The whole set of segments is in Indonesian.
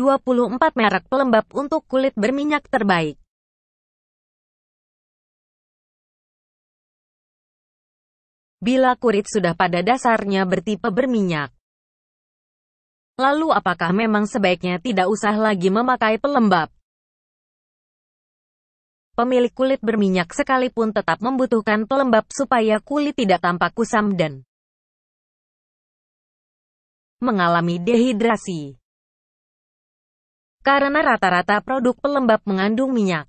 24 merek pelembab untuk kulit berminyak terbaik. Bila kulit sudah pada dasarnya bertipe berminyak, lalu apakah memang sebaiknya tidak usah lagi memakai pelembab? Pemilik kulit berminyak sekalipun tetap membutuhkan pelembab supaya kulit tidak tampak kusam dan mengalami dehidrasi karena rata-rata produk pelembab mengandung minyak.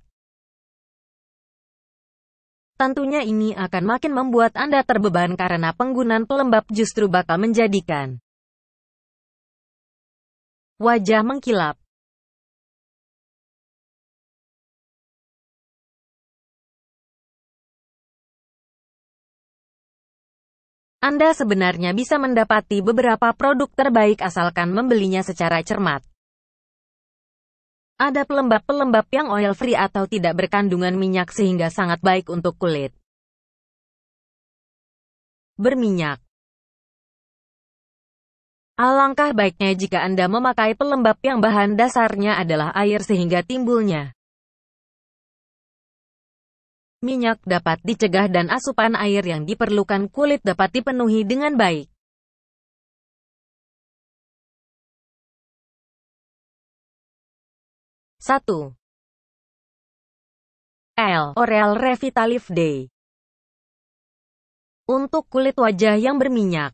Tentunya ini akan makin membuat Anda terbeban karena penggunaan pelembab justru bakal menjadikan wajah mengkilap. Anda sebenarnya bisa mendapati beberapa produk terbaik asalkan membelinya secara cermat. Ada pelembab-pelembab yang oil free atau tidak berkandungan minyak sehingga sangat baik untuk kulit. Berminyak Alangkah baiknya jika Anda memakai pelembab yang bahan dasarnya adalah air sehingga timbulnya. Minyak dapat dicegah dan asupan air yang diperlukan kulit dapat dipenuhi dengan baik. 1. L. Oreal Revitalift Day Untuk kulit wajah yang berminyak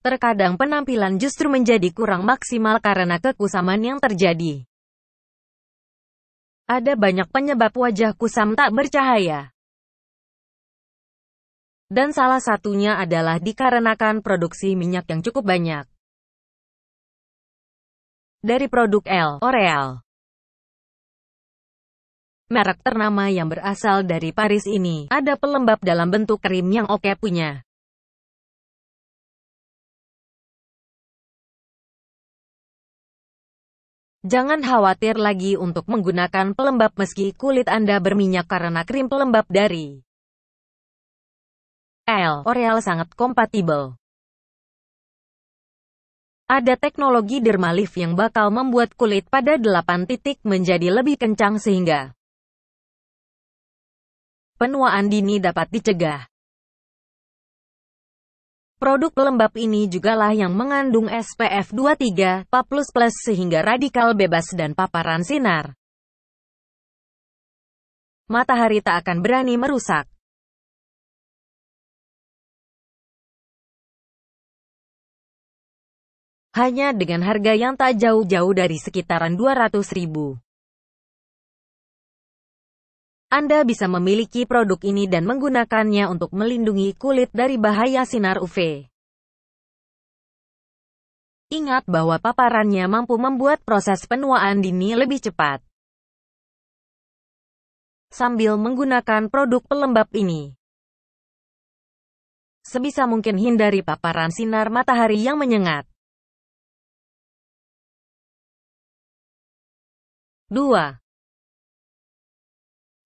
Terkadang penampilan justru menjadi kurang maksimal karena kekusaman yang terjadi. Ada banyak penyebab wajah kusam tak bercahaya. Dan salah satunya adalah dikarenakan produksi minyak yang cukup banyak dari produk L. Oreal. Merek ternama yang berasal dari Paris ini, ada pelembab dalam bentuk krim yang oke punya. Jangan khawatir lagi untuk menggunakan pelembab meski kulit Anda berminyak karena krim pelembab dari L. Oreal sangat kompatibel. Ada teknologi dermalif yang bakal membuat kulit pada 8 titik menjadi lebih kencang sehingga penuaan dini dapat dicegah. Produk lembab ini jugalah yang mengandung SPF 23, PA++ sehingga radikal bebas dan paparan sinar. Matahari tak akan berani merusak. hanya dengan harga yang tak jauh-jauh dari sekitaran 200 ribu. Anda bisa memiliki produk ini dan menggunakannya untuk melindungi kulit dari bahaya sinar UV. Ingat bahwa paparannya mampu membuat proses penuaan dini lebih cepat. Sambil menggunakan produk pelembab ini, sebisa mungkin hindari paparan sinar matahari yang menyengat. 2.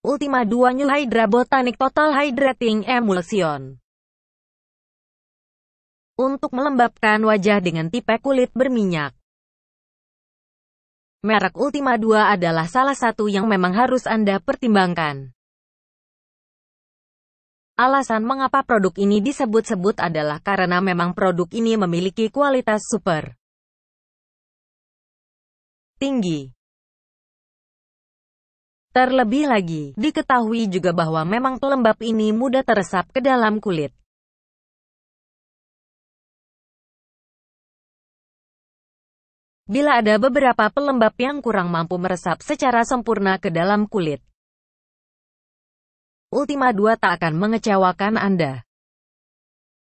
Ultima 2 New Hydra Botanic Total Hydrating Emulsion Untuk melembabkan wajah dengan tipe kulit berminyak Merek Ultima 2 adalah salah satu yang memang harus Anda pertimbangkan. Alasan mengapa produk ini disebut-sebut adalah karena memang produk ini memiliki kualitas super tinggi. Terlebih lagi, diketahui juga bahwa memang pelembab ini mudah teresap ke dalam kulit. Bila ada beberapa pelembab yang kurang mampu meresap secara sempurna ke dalam kulit, Ultima 2 tak akan mengecewakan Anda.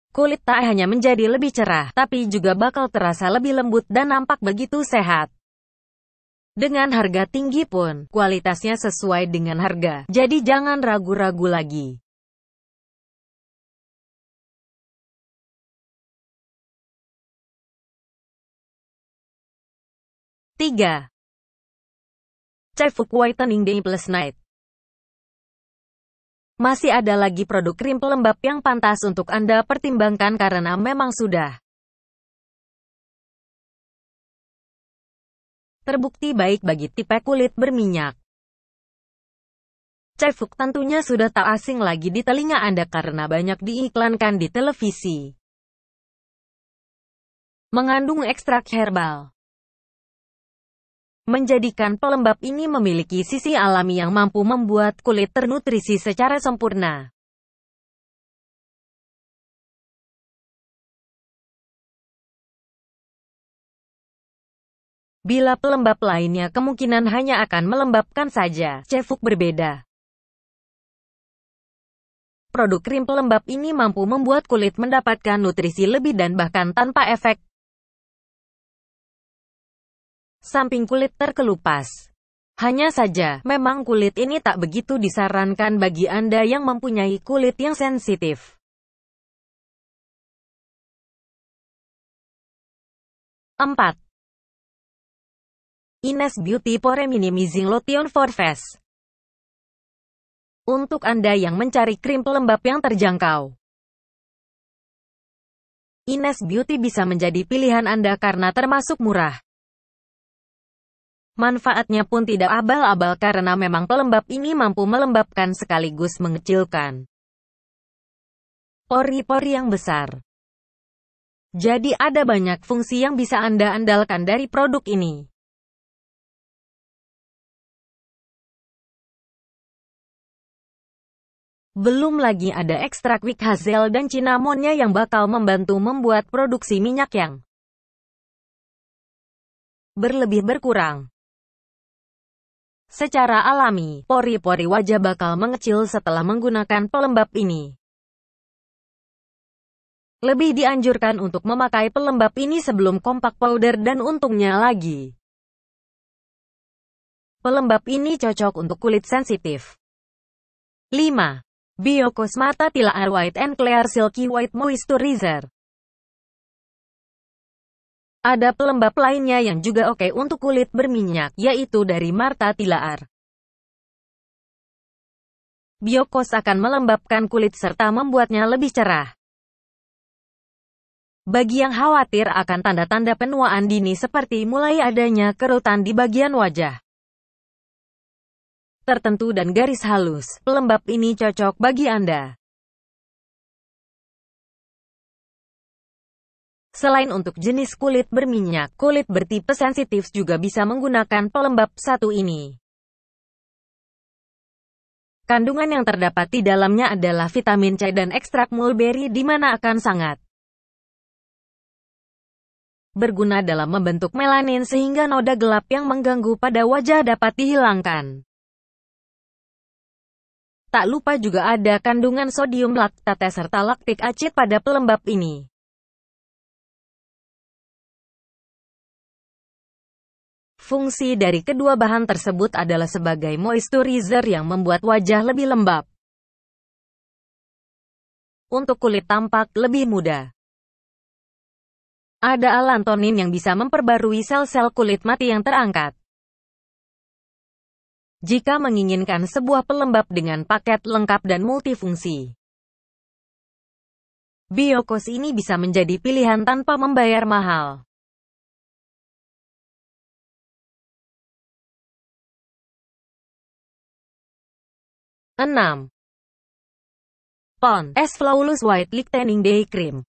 Kulit tak hanya menjadi lebih cerah, tapi juga bakal terasa lebih lembut dan nampak begitu sehat. Dengan harga tinggi pun, kualitasnya sesuai dengan harga. Jadi jangan ragu-ragu lagi. Tiga. Chefuk Whitening Day Plus Night Masih ada lagi produk krim pelembab yang pantas untuk Anda pertimbangkan karena memang sudah terbukti baik bagi tipe kulit berminyak. Cefuk tentunya sudah tak asing lagi di telinga Anda karena banyak diiklankan di televisi. Mengandung ekstrak herbal menjadikan pelembab ini memiliki sisi alami yang mampu membuat kulit ternutrisi secara sempurna. Bila pelembab lainnya kemungkinan hanya akan melembabkan saja, cefuk berbeda. Produk krim pelembab ini mampu membuat kulit mendapatkan nutrisi lebih dan bahkan tanpa efek samping kulit terkelupas. Hanya saja, memang kulit ini tak begitu disarankan bagi Anda yang mempunyai kulit yang sensitif. Empat. Ines Beauty Pore Minimizing Lotion for Face. Untuk Anda yang mencari krim pelembab yang terjangkau, Ines Beauty bisa menjadi pilihan Anda karena termasuk murah. Manfaatnya pun tidak abal-abal karena memang pelembab ini mampu melembabkan sekaligus mengecilkan pori-pori yang besar. Jadi ada banyak fungsi yang bisa Anda andalkan dari produk ini. Belum lagi ada ekstrak wik hazel dan cinamonnya yang bakal membantu membuat produksi minyak yang berlebih berkurang. Secara alami, pori-pori wajah bakal mengecil setelah menggunakan pelembab ini. Lebih dianjurkan untuk memakai pelembab ini sebelum kompak powder dan untungnya lagi. Pelembab ini cocok untuk kulit sensitif. 5. Biocosmata Tila Air White and Clear Silky White Moisturizer. Ada pelembab lainnya yang juga oke untuk kulit berminyak, yaitu dari Marta Tilaar. Biokos akan melembabkan kulit serta membuatnya lebih cerah. Bagi yang khawatir akan tanda-tanda penuaan dini seperti mulai adanya kerutan di bagian wajah, tertentu dan garis halus. pelembab ini cocok bagi Anda. Selain untuk jenis kulit berminyak, kulit bertipe sensitif juga bisa menggunakan pelembab satu ini. Kandungan yang terdapat di dalamnya adalah vitamin C dan ekstrak mulberry di mana akan sangat berguna dalam membentuk melanin sehingga noda gelap yang mengganggu pada wajah dapat dihilangkan. Tak lupa juga ada kandungan sodium laktat serta laktik acid pada pelembab ini. Fungsi dari kedua bahan tersebut adalah sebagai moisturizer yang membuat wajah lebih lembab. Untuk kulit tampak lebih muda. Ada alantonin yang bisa memperbarui sel-sel kulit mati yang terangkat jika menginginkan sebuah pelembab dengan paket lengkap dan multifungsi. Biokos ini bisa menjadi pilihan tanpa membayar mahal. Enam. Pond S Flawless White Lightening Day Cream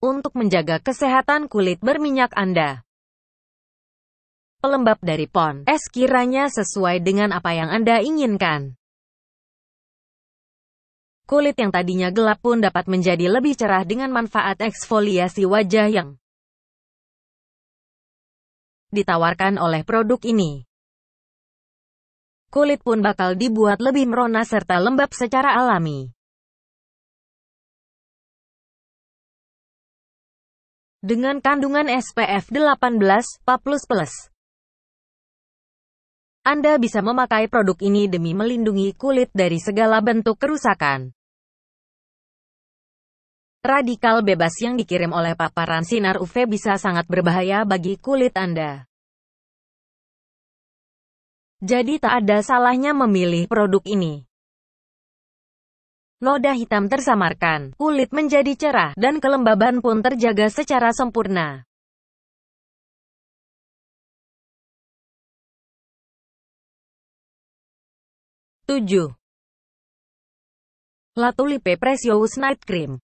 Untuk menjaga kesehatan kulit berminyak Anda pelembab dari pon es kiranya sesuai dengan apa yang Anda inginkan. Kulit yang tadinya gelap pun dapat menjadi lebih cerah dengan manfaat eksfoliasi wajah yang ditawarkan oleh produk ini. Kulit pun bakal dibuat lebih merona serta lembab secara alami. Dengan kandungan SPF 18, anda bisa memakai produk ini demi melindungi kulit dari segala bentuk kerusakan. Radikal bebas yang dikirim oleh paparan sinar UV bisa sangat berbahaya bagi kulit Anda. Jadi tak ada salahnya memilih produk ini. Noda hitam tersamarkan, kulit menjadi cerah, dan kelembaban pun terjaga secara sempurna. 7. La Tulipe Precious Night Cream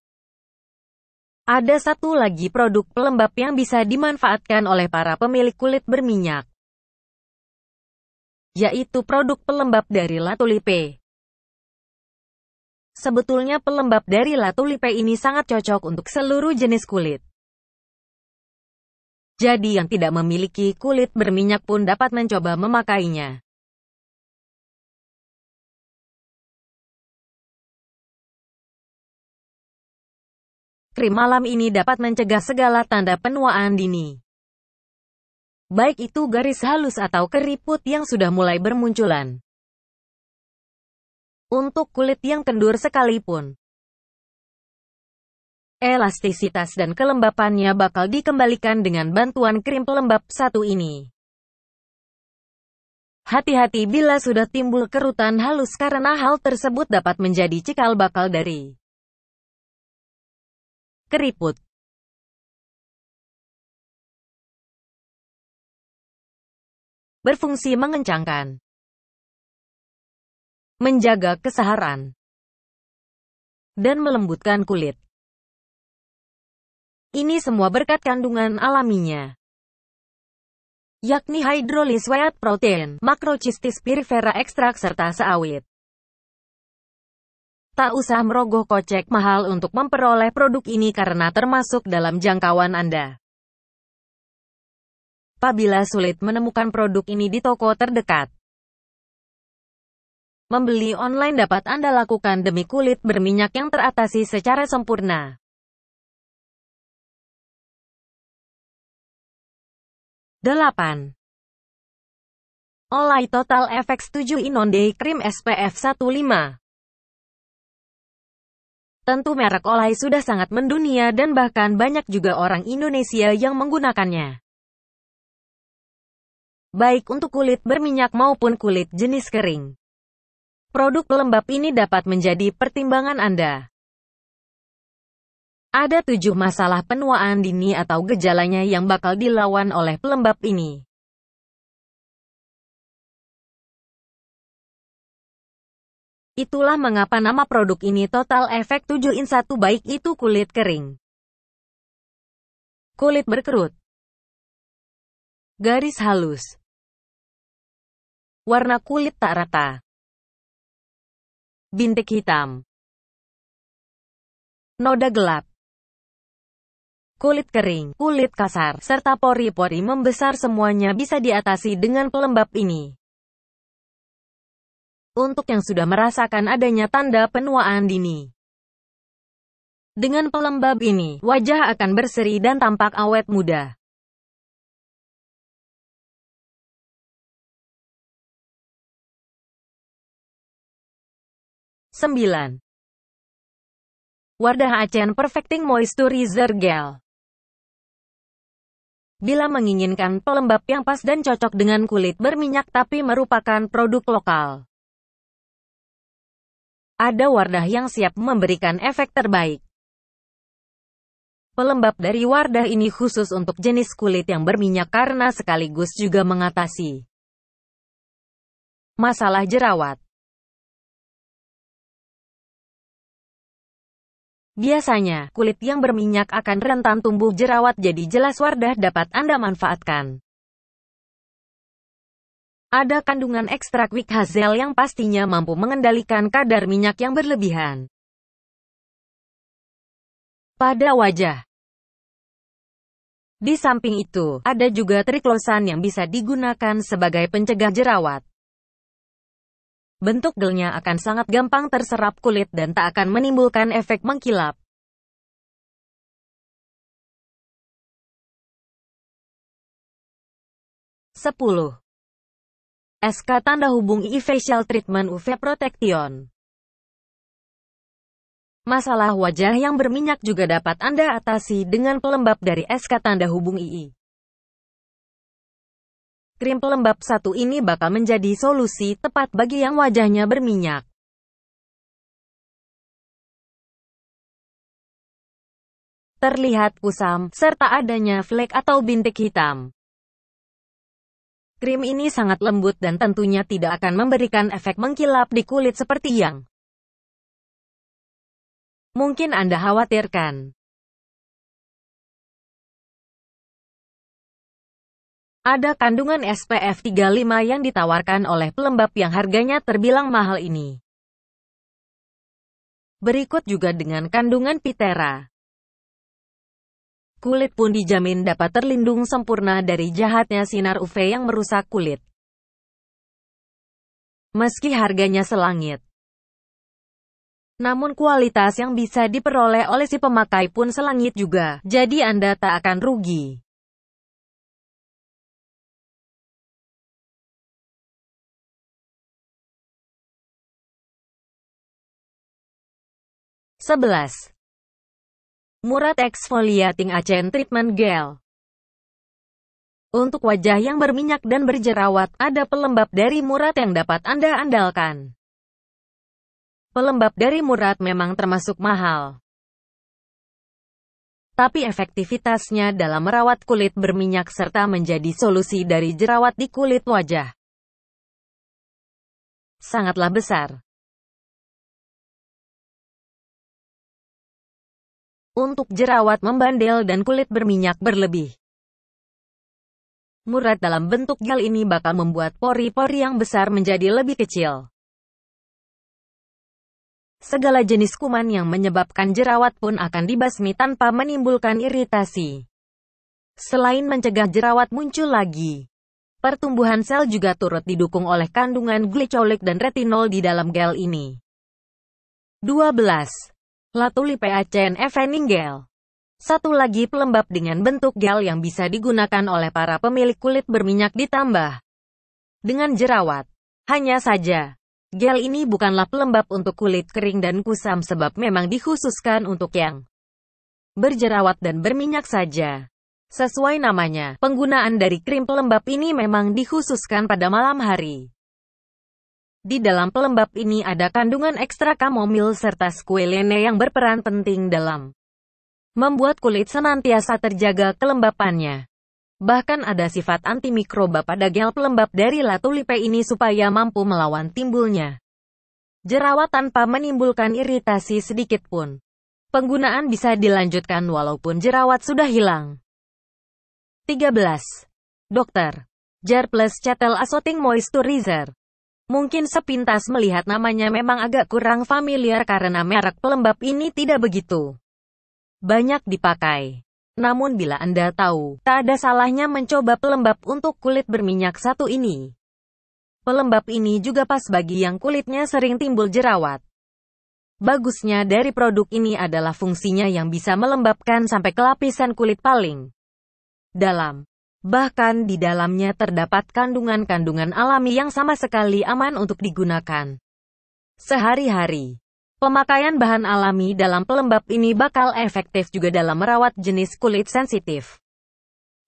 ada satu lagi produk pelembab yang bisa dimanfaatkan oleh para pemilik kulit berminyak, yaitu produk pelembab dari La Tulipe. Sebetulnya pelembab dari La Tulipe ini sangat cocok untuk seluruh jenis kulit. Jadi yang tidak memiliki kulit berminyak pun dapat mencoba memakainya. Krim malam ini dapat mencegah segala tanda penuaan dini. Baik itu garis halus atau keriput yang sudah mulai bermunculan. Untuk kulit yang kendur sekalipun. Elastisitas dan kelembapannya bakal dikembalikan dengan bantuan krim pelembab satu ini. Hati-hati bila sudah timbul kerutan halus karena hal tersebut dapat menjadi cikal bakal dari keriput berfungsi mengencangkan menjaga kesaharan dan melembutkan kulit ini semua berkat kandungan alaminya yakni hidrolis whey protein, makrocystis pyrifera ekstrak serta sawit. Tak usah merogoh kocek mahal untuk memperoleh produk ini karena termasuk dalam jangkauan Anda. Apabila sulit menemukan produk ini di toko terdekat, membeli online dapat Anda lakukan demi kulit berminyak yang teratasi secara sempurna. Delapan. Olay Total FX 7 Inonday Cream SPF 15 Tentu merek Olay sudah sangat mendunia dan bahkan banyak juga orang Indonesia yang menggunakannya. Baik untuk kulit berminyak maupun kulit jenis kering. Produk pelembab ini dapat menjadi pertimbangan Anda. Ada tujuh masalah penuaan dini atau gejalanya yang bakal dilawan oleh pelembab ini. Itulah mengapa nama produk ini Total Effect 7 in 1 baik itu kulit kering, kulit berkerut, garis halus, warna kulit tak rata, bintik hitam, noda gelap, kulit kering, kulit kasar, serta pori-pori membesar semuanya bisa diatasi dengan pelembab ini untuk yang sudah merasakan adanya tanda penuaan dini. Dengan pelembab ini, wajah akan berseri dan tampak awet muda. Sembilan. Wardah Acen Perfecting Moisturizer Gel Bila menginginkan pelembab yang pas dan cocok dengan kulit berminyak tapi merupakan produk lokal, ada wardah yang siap memberikan efek terbaik. Pelembab dari wardah ini khusus untuk jenis kulit yang berminyak karena sekaligus juga mengatasi masalah jerawat. Biasanya, kulit yang berminyak akan rentan tumbuh jerawat jadi jelas wardah dapat Anda manfaatkan. Ada kandungan ekstrak wick hazel yang pastinya mampu mengendalikan kadar minyak yang berlebihan pada wajah. Di samping itu, ada juga triklosan yang bisa digunakan sebagai pencegah jerawat. Bentuk gelnya akan sangat gampang terserap kulit dan tak akan menimbulkan efek mengkilap. Sepuluh. SK tanda hubung I facial treatment UV protection. Masalah wajah yang berminyak juga dapat Anda atasi dengan pelembab dari SK tanda hubung II. Krim pelembab satu ini bakal menjadi solusi tepat bagi yang wajahnya berminyak. Terlihat kusam, serta adanya flek atau bintik hitam. Krim ini sangat lembut dan tentunya tidak akan memberikan efek mengkilap di kulit seperti yang mungkin Anda khawatirkan. Ada kandungan SPF 35 yang ditawarkan oleh pelembab yang harganya terbilang mahal ini. Berikut juga dengan kandungan Pitera kulit pun dijamin dapat terlindung sempurna dari jahatnya sinar UV yang merusak kulit. Meski harganya selangit, namun kualitas yang bisa diperoleh oleh si pemakai pun selangit juga, jadi Anda tak akan rugi. Sebelas. Murad Exfoliating Acen Treatment Gel Untuk wajah yang berminyak dan berjerawat, ada pelembab dari Murad yang dapat Anda andalkan. Pelembab dari Murad memang termasuk mahal. Tapi efektivitasnya dalam merawat kulit berminyak serta menjadi solusi dari jerawat di kulit wajah sangatlah besar. untuk jerawat membandel dan kulit berminyak berlebih. Murat dalam bentuk gel ini bakal membuat pori-pori yang besar menjadi lebih kecil. Segala jenis kuman yang menyebabkan jerawat pun akan dibasmi tanpa menimbulkan iritasi. Selain mencegah jerawat muncul lagi, pertumbuhan sel juga turut didukung oleh kandungan glycolic dan retinol di dalam gel ini. 12. Latulipe acnf Gel. Satu lagi pelembab dengan bentuk gel yang bisa digunakan oleh para pemilik kulit berminyak ditambah dengan jerawat. Hanya saja, gel ini bukanlah pelembab untuk kulit kering dan kusam sebab memang dikhususkan untuk yang berjerawat dan berminyak saja. Sesuai namanya, penggunaan dari krim pelembab ini memang dikhususkan pada malam hari. Di dalam pelembab ini ada kandungan ekstrak kamomil serta squalene yang berperan penting dalam membuat kulit senantiasa terjaga kelembapannya. Bahkan ada sifat antimikroba pada gel pelembab dari latulipe ini supaya mampu melawan timbulnya jerawat tanpa menimbulkan iritasi sedikit pun. Penggunaan bisa dilanjutkan walaupun jerawat sudah hilang. 13. Dokter. Jar Plus Cattle Assorting Moisturizer. Mungkin sepintas melihat namanya memang agak kurang familiar karena merek pelembab ini tidak begitu banyak dipakai. Namun bila Anda tahu, tak ada salahnya mencoba pelembab untuk kulit berminyak satu ini. Pelembab ini juga pas bagi yang kulitnya sering timbul jerawat. Bagusnya dari produk ini adalah fungsinya yang bisa melembabkan sampai ke lapisan kulit paling dalam. Bahkan di dalamnya terdapat kandungan-kandungan alami yang sama sekali aman untuk digunakan. Sehari-hari, pemakaian bahan alami dalam pelembab ini bakal efektif juga dalam merawat jenis kulit sensitif.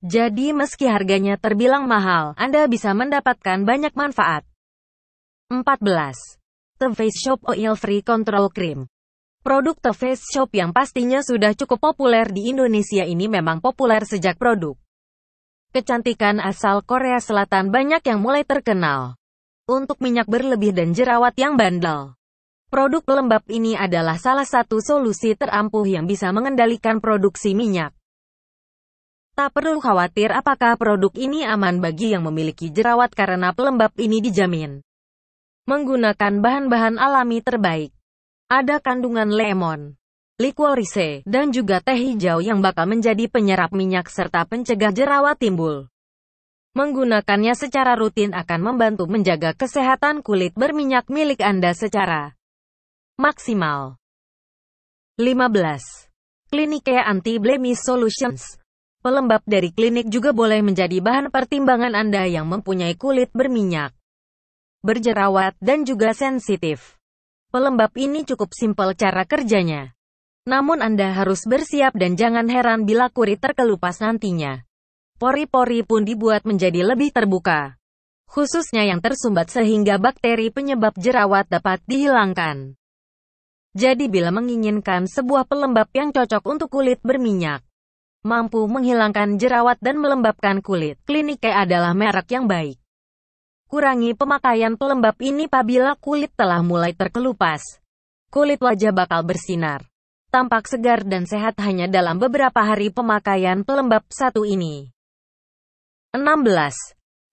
Jadi meski harganya terbilang mahal, Anda bisa mendapatkan banyak manfaat. 14. The Face Shop Oil Free Control Cream Produk The Face Shop yang pastinya sudah cukup populer di Indonesia ini memang populer sejak produk Kecantikan asal Korea Selatan banyak yang mulai terkenal untuk minyak berlebih dan jerawat yang bandel. Produk pelembab ini adalah salah satu solusi terampuh yang bisa mengendalikan produksi minyak. Tak perlu khawatir apakah produk ini aman bagi yang memiliki jerawat karena pelembab ini dijamin. Menggunakan bahan-bahan alami terbaik. Ada kandungan lemon, liquorice, dan juga teh hijau yang bakal menjadi penyerap minyak serta pencegah jerawat timbul. Menggunakannya secara rutin akan membantu menjaga kesehatan kulit berminyak milik Anda secara maksimal. 15. Klinike Anti-Blemish Solutions Pelembab dari klinik juga boleh menjadi bahan pertimbangan Anda yang mempunyai kulit berminyak, berjerawat, dan juga sensitif. Pelembab ini cukup simpel cara kerjanya. Namun Anda harus bersiap dan jangan heran bila kulit terkelupas nantinya. Pori-pori pun dibuat menjadi lebih terbuka, khususnya yang tersumbat sehingga bakteri penyebab jerawat dapat dihilangkan. Jadi bila menginginkan sebuah pelembab yang cocok untuk kulit berminyak, mampu menghilangkan jerawat dan melembabkan kulit, Klinike adalah merek yang baik. Kurangi pemakaian pelembab ini apabila kulit telah mulai terkelupas. Kulit wajah bakal bersinar tampak segar dan sehat hanya dalam beberapa hari pemakaian pelembab satu ini. 16.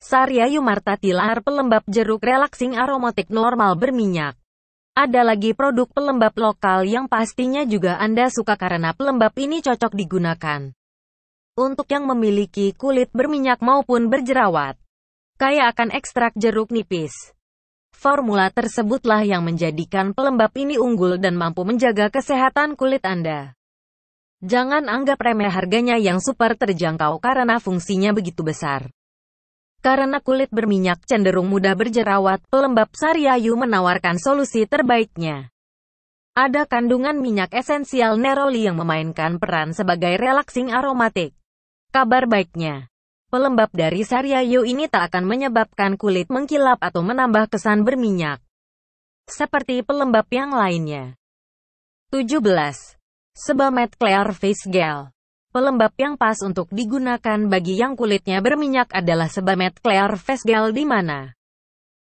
Sarya Yumarta Tilar Pelembab Jeruk Relaxing Aromatik Normal Berminyak Ada lagi produk pelembab lokal yang pastinya juga Anda suka karena pelembab ini cocok digunakan. Untuk yang memiliki kulit berminyak maupun berjerawat, kaya akan ekstrak jeruk nipis. Formula tersebutlah yang menjadikan pelembab ini unggul dan mampu menjaga kesehatan kulit Anda. Jangan anggap remeh harganya yang super terjangkau karena fungsinya begitu besar. Karena kulit berminyak cenderung mudah berjerawat, pelembab Sariayu menawarkan solusi terbaiknya. Ada kandungan minyak esensial neroli yang memainkan peran sebagai relaxing aromatik. Kabar baiknya, Pelembab dari saryayu ini tak akan menyebabkan kulit mengkilap atau menambah kesan berminyak. Seperti pelembab yang lainnya. 17. Sebamed Clear Face Gel Pelembab yang pas untuk digunakan bagi yang kulitnya berminyak adalah Sebamed Clear Face Gel di mana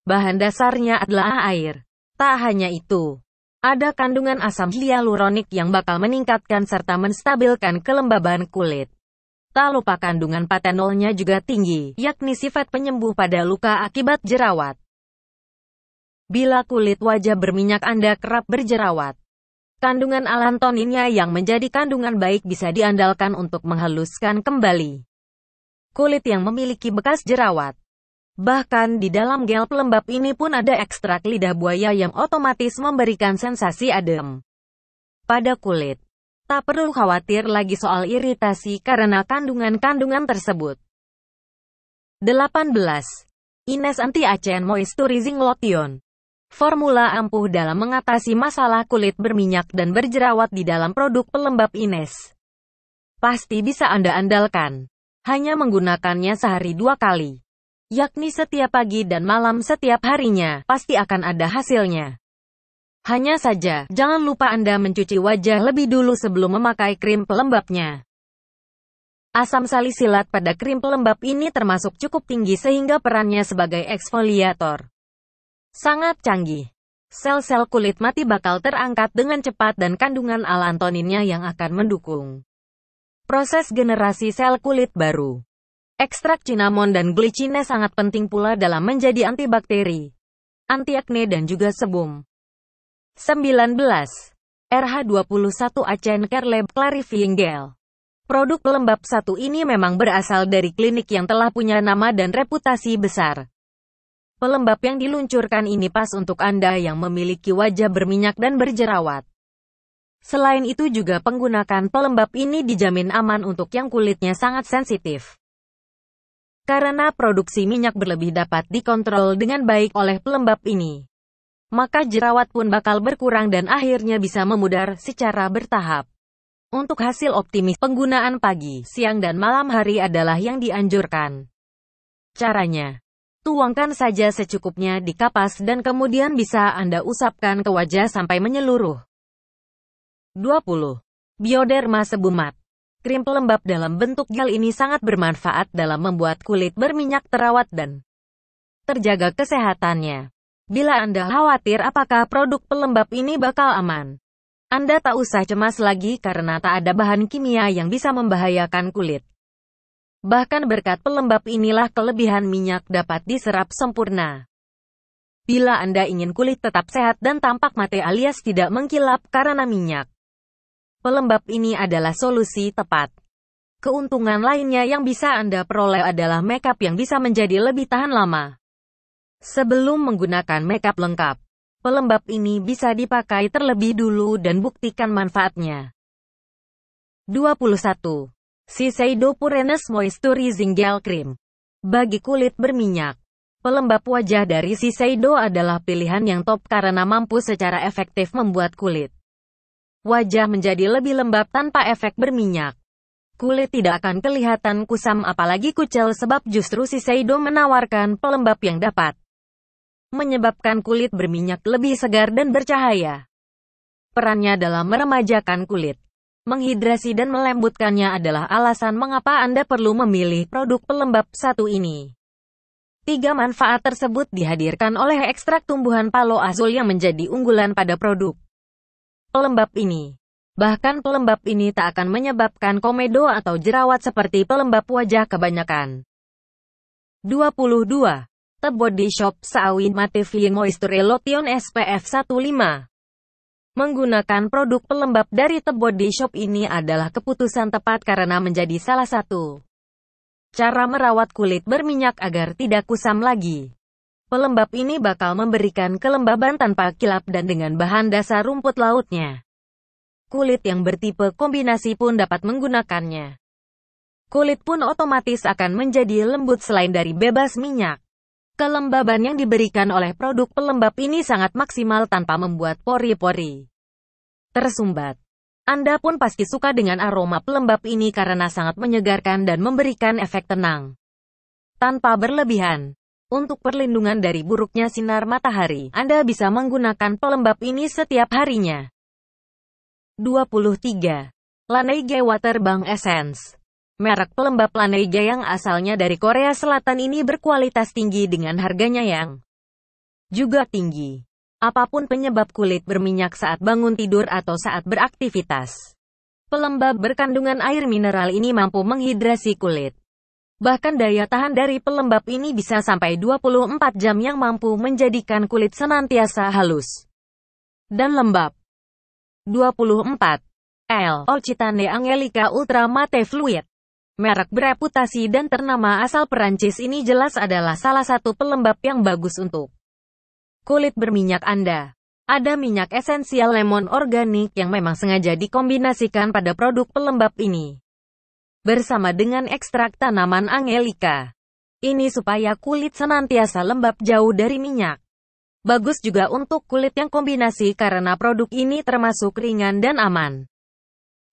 bahan dasarnya adalah air. Tak hanya itu, ada kandungan asam hyaluronik yang bakal meningkatkan serta menstabilkan kelembaban kulit. Tak lupa kandungan patenolnya juga tinggi, yakni sifat penyembuh pada luka akibat jerawat. Bila kulit wajah berminyak Anda kerap berjerawat, kandungan alantoninnya yang menjadi kandungan baik bisa diandalkan untuk menghaluskan kembali kulit yang memiliki bekas jerawat. Bahkan di dalam gel pelembab ini pun ada ekstrak lidah buaya yang otomatis memberikan sensasi adem pada kulit. Tak perlu khawatir lagi soal iritasi karena kandungan-kandungan tersebut. 18. Ines Anti-Acen Moisturizing Lotion Formula ampuh dalam mengatasi masalah kulit berminyak dan berjerawat di dalam produk pelembab Ines. Pasti bisa Anda andalkan. Hanya menggunakannya sehari dua kali yakni setiap pagi dan malam setiap harinya, pasti akan ada hasilnya. Hanya saja, jangan lupa Anda mencuci wajah lebih dulu sebelum memakai krim pelembabnya. Asam salisilat pada krim pelembab ini termasuk cukup tinggi sehingga perannya sebagai eksfoliator. Sangat canggih. Sel-sel kulit mati bakal terangkat dengan cepat dan kandungan alantoninnya yang akan mendukung proses generasi sel kulit baru. Ekstrak cinnamon dan glicine sangat penting pula dalam menjadi antibakteri, antiakne dan juga sebum. 19. RH21 Care Lab Clarifying Gel. Produk pelembab satu ini memang berasal dari klinik yang telah punya nama dan reputasi besar. Pelembab yang diluncurkan ini pas untuk Anda yang memiliki wajah berminyak dan berjerawat. Selain itu juga penggunaan pelembab ini dijamin aman untuk yang kulitnya sangat sensitif. Karena produksi minyak berlebih dapat dikontrol dengan baik oleh pelembab ini maka jerawat pun bakal berkurang dan akhirnya bisa memudar secara bertahap. Untuk hasil optimis, penggunaan pagi, siang dan malam hari adalah yang dianjurkan. Caranya, tuangkan saja secukupnya di kapas dan kemudian bisa Anda usapkan ke wajah sampai menyeluruh. 20. Bioderma Sebumat Krim pelembab dalam bentuk gel ini sangat bermanfaat dalam membuat kulit berminyak terawat dan terjaga kesehatannya. Bila Anda khawatir apakah produk pelembab ini bakal aman, Anda tak usah cemas lagi karena tak ada bahan kimia yang bisa membahayakan kulit. Bahkan berkat pelembab inilah kelebihan minyak dapat diserap sempurna. Bila Anda ingin kulit tetap sehat dan tampak mate alias tidak mengkilap karena minyak, pelembab ini adalah solusi tepat. Keuntungan lainnya yang bisa Anda peroleh adalah makeup yang bisa menjadi lebih tahan lama. Sebelum menggunakan makeup lengkap, pelembab ini bisa dipakai terlebih dulu dan buktikan manfaatnya. 21. Shiseido Purenes Moisturizing Gel Cream Bagi kulit berminyak, pelembab wajah dari Shiseido adalah pilihan yang top karena mampu secara efektif membuat kulit wajah menjadi lebih lembab tanpa efek berminyak. Kulit tidak akan kelihatan kusam apalagi kucel sebab justru Shiseido menawarkan pelembab yang dapat menyebabkan kulit berminyak lebih segar dan bercahaya. Perannya dalam meremajakan kulit, menghidrasi dan melembutkannya adalah alasan mengapa Anda perlu memilih produk pelembab satu ini. Tiga manfaat tersebut dihadirkan oleh ekstrak tumbuhan palo azul yang menjadi unggulan pada produk pelembab ini. Bahkan pelembab ini tak akan menyebabkan komedo atau jerawat seperti pelembab wajah kebanyakan. 22. The Body Shop Matte Matifying Moisture Lotion SPF 15 Menggunakan produk pelembab dari The Body Shop ini adalah keputusan tepat karena menjadi salah satu cara merawat kulit berminyak agar tidak kusam lagi. Pelembab ini bakal memberikan kelembaban tanpa kilap dan dengan bahan dasar rumput lautnya. Kulit yang bertipe kombinasi pun dapat menggunakannya kulit pun otomatis akan menjadi lembut selain dari bebas minyak. Kelembaban yang diberikan oleh produk pelembab ini sangat maksimal tanpa membuat pori-pori tersumbat. Anda pun pasti suka dengan aroma pelembab ini karena sangat menyegarkan dan memberikan efek tenang. Tanpa berlebihan. Untuk perlindungan dari buruknya sinar matahari, Anda bisa menggunakan pelembab ini setiap harinya. 23. Lanai G Water Bank Essence Merek pelembab Laneige yang asalnya dari Korea Selatan ini berkualitas tinggi dengan harganya yang juga tinggi. Apapun penyebab kulit berminyak saat bangun tidur atau saat beraktivitas. Pelembab berkandungan air mineral ini mampu menghidrasi kulit. Bahkan daya tahan dari pelembab ini bisa sampai 24 jam yang mampu menjadikan kulit senantiasa halus dan lembab. 24. L. Olcitane Angelica Ultra Matte Fluid Merek bereputasi dan ternama asal Perancis ini jelas adalah salah satu pelembab yang bagus untuk kulit berminyak Anda. Ada minyak esensial lemon organik yang memang sengaja dikombinasikan pada produk pelembab ini. Bersama dengan ekstrak tanaman Angelica. Ini supaya kulit senantiasa lembab jauh dari minyak. Bagus juga untuk kulit yang kombinasi karena produk ini termasuk ringan dan aman.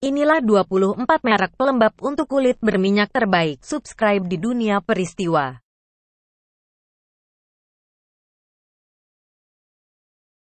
Inilah 24 merek pelembab untuk kulit berminyak terbaik. Subscribe di dunia peristiwa.